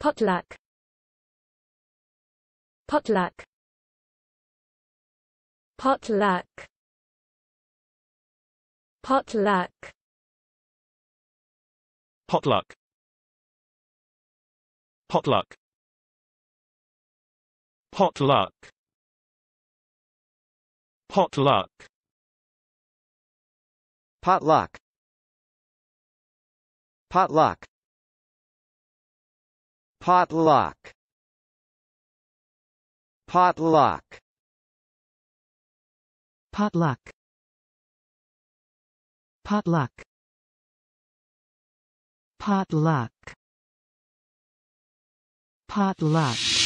potluck potluck potluck potluck potluck potluck potluck potluck potluck potluck Potluck Potluck Potluck Potluck Potluck Potluck